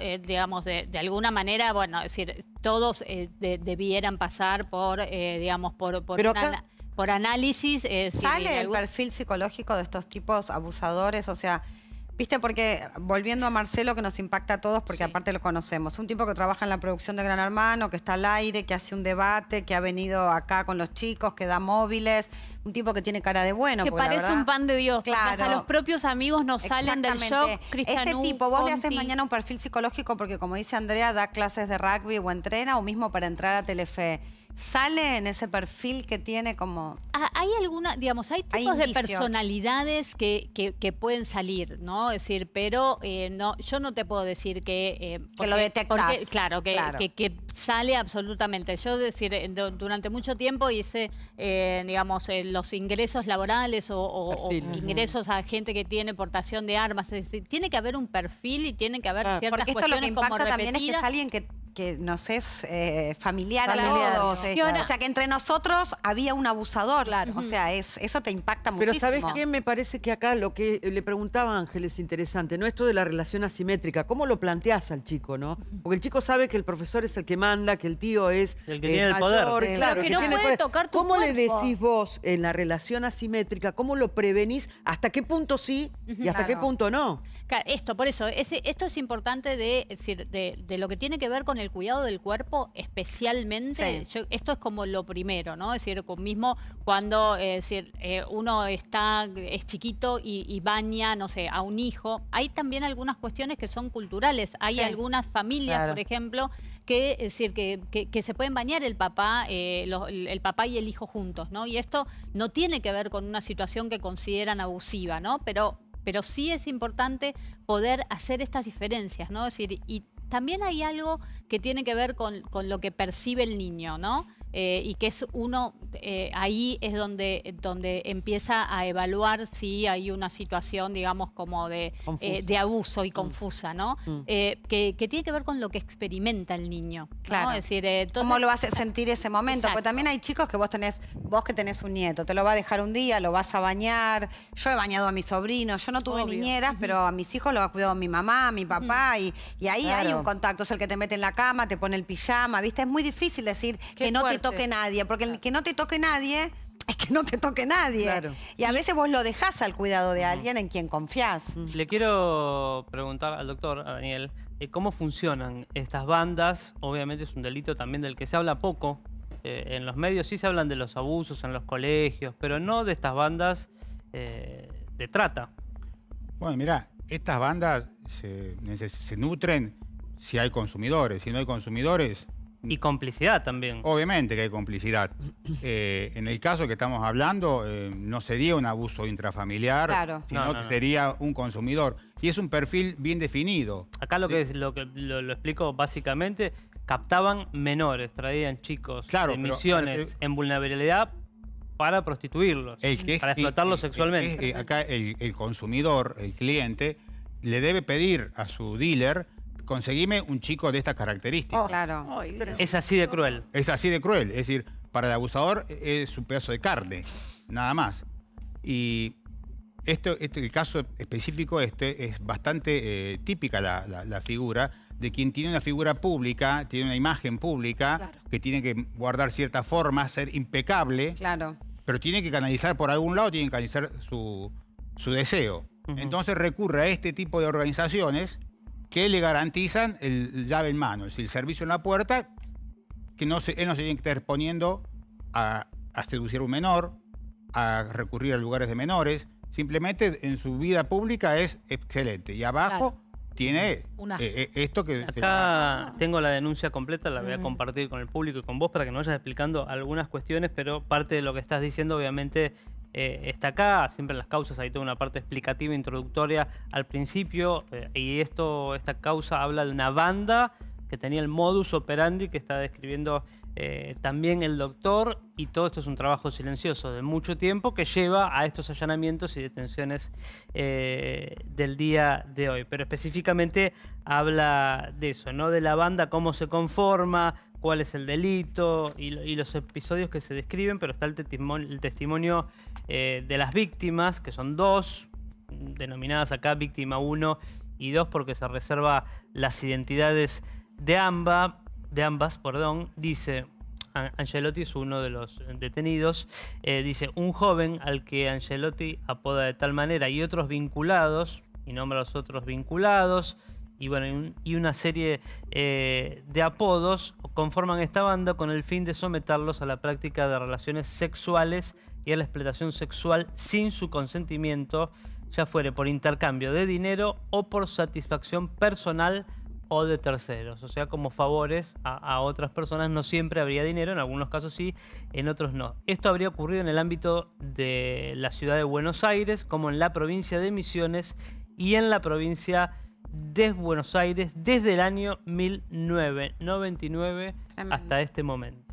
Eh, digamos, de, alguna manera, bueno, es decir, todos eh, debieran pasar por, eh, digamos, por, por, análisis. Eh, ¿Sale el perfil psicológico de estos tipos abusadores? O sea, Viste, porque volviendo a Marcelo, que nos impacta a todos, porque aparte lo conocemos, un tipo que trabaja en la producción de Gran Hermano, que está al aire, que hace un debate, que ha venido acá con los chicos, que da móviles, un tipo que tiene cara de bueno. Que parece un pan de Dios, claro. hasta los propios amigos nos salen del shock. este tipo, vos le haces mañana un perfil psicológico porque, como dice Andrea, da clases de rugby o entrena, o mismo para entrar a Telefe. ¿Sale en ese perfil que tiene como...? Ah, hay alguna, digamos, hay tipos de personalidades que, pueden salir, ¿no? Es decir, pero eh, no, yo no te puedo decir que... Eh, que lo detectas. claro, que, que, sale absolutamente. Yo, decir, durante mucho tiempo hice, eh, digamos, los ingresos laborales o, ingresos a gente que tiene portación de armas. Es decir, tiene que haber un perfil y tiene que haber ciertas esto cuestiones lo que también es que es alguien que que nos es eh, familiar, a todos. Eh. O sea, que entre nosotros había un abusador. Claro. O sea, es, eso te impacta Pero muchísimo. Pero ¿sabes qué? Me parece que acá lo que le preguntaba Ángel es interesante, ¿no? Esto de la relación asimétrica, ¿cómo lo planteás al chico, no? Porque el chico sabe que el profesor es el que manda, que el tío es el que tiene el poder. Claro, que, tocar ¿Cómo le decís vos en la relación asimétrica, cómo lo prevenís, hasta qué punto sí y hasta qué punto no? Esto, por eso, esto es importante de, de lo que tiene que ver con el cuidado del cuerpo especialmente, esto es como lo primero, ¿no? Es decir, mismo cuando decir, eh, uno está, es chiquito y, baña, no sé, a un hijo, hay también algunas cuestiones que son culturales. Hay algunas familias, por ejemplo, que, decir, que, que, se pueden bañar el papá, eh, el papá y el hijo juntos, ¿no? Y esto no tiene que ver con una situación que consideran abusiva, ¿no? Pero pero sí es importante poder hacer estas diferencias, ¿no? decir, y también hay algo que tiene que ver con, con lo que percibe el niño, ¿no? Eh, y que es uno, eh, ahí es donde, donde empieza a evaluar si hay una situación, digamos, como de, eh, abuso y mm. confusa, ¿no? Mm. Que, tiene que ver con lo que experimenta el niño. Claro. decir, ¿Cómo lo hace sentir ese momento? pues Porque también hay chicos que vos tenés, vos que tenés un nieto, te lo va a dejar un día, lo vas a bañar. Yo he bañado a mi sobrino, yo no tuve niñeras, pero a mis hijos lo ha cuidado mi mamá, mi papá, y, ahí hay un contacto. Es el que te mete en la cama, te pone el pijama, ¿viste? Es muy difícil decir que no toque nadie, porque el que no te toque nadie es que no te toque nadie. Y a veces vos lo dejás al cuidado de alguien en quien confías. Mm. Le quiero preguntar al doctor, a Daniel, eh, ¿cómo funcionan estas bandas? Obviamente es un delito también del que se habla poco. Eh, en los medios sí se hablan de los abusos en los colegios, pero no de estas bandas eh, de trata. Bueno, mira estas bandas se, se nutren si hay consumidores. Si no hay consumidores, y mm. complicidad también. Obviamente que hay complicidad. Eh, en el caso que estamos hablando, eh, no sería un abuso intrafamiliar, sino que sería un consumidor. Y es un perfil bien definido. Acá lo que, lo, explico básicamente, captaban menores, traían chicos claro, en misiones, eh, en vulnerabilidad para prostituirlos, para explotarlos sexualmente. acá el consumidor, el cliente, le debe pedir a su dealer conseguime un chico de estas características. Oh, claro. es así de cruel. Es así de cruel. Es decir, para el abusador es un pedazo de carne, nada más. Y esto, este, el caso específico este es bastante eh, típica la, figura de quien tiene una figura pública, tiene una imagen pública, que tiene que guardar cierta forma, ser impecable, claro. pero tiene que canalizar por algún lado, tiene que canalizar su, su deseo. Entonces recurre a este tipo de organizaciones que le garantizan el llave en mano, es decir, el servicio en la puerta, que no se, él no se tiene estar exponiendo a, seducir a un menor, a recurrir a lugares de menores. Simplemente en su vida pública es excelente. Y abajo tiene eh, eh, esto que... Acá tengo la denuncia completa, la voy a compartir con el público y con vos para que nos vayas explicando algunas cuestiones, pero parte de lo que estás diciendo obviamente eh, está acá, siempre las causas hay toda una parte explicativa, introductoria al principio, eh, y esto, esta causa habla de una banda que tenía el modus operandi que está describiendo eh, también el doctor, y todo esto es un trabajo silencioso de mucho tiempo que lleva a estos allanamientos y detenciones del día de hoy. Pero específicamente habla de eso, De la banda, cómo se conforma, cuál es el delito y, los episodios que se describen, pero está el testimonio, eh, de las víctimas, que son dos, denominadas acá víctima 1 y 2 porque se reserva las identidades de, ambas, de ambas, perdón, dice... Angelotti es uno de los detenidos. Eh, dice, un joven al que Angelotti apoda de tal manera y otros vinculados, y nombra a los otros vinculados, y, bueno, y una serie eh, de apodos conforman esta banda con el fin de someterlos a la práctica de relaciones sexuales y a la explotación sexual sin su consentimiento, ya fuere por intercambio de dinero o por satisfacción personal o de terceros, o sea, como favores a, a, otras personas. No siempre habría dinero, en algunos casos sí, en otros no. Esto habría ocurrido en el ámbito de la ciudad de Buenos Aires, como en la provincia de Misiones y en la provincia desde Buenos Aires desde el año 1999 hasta este momento.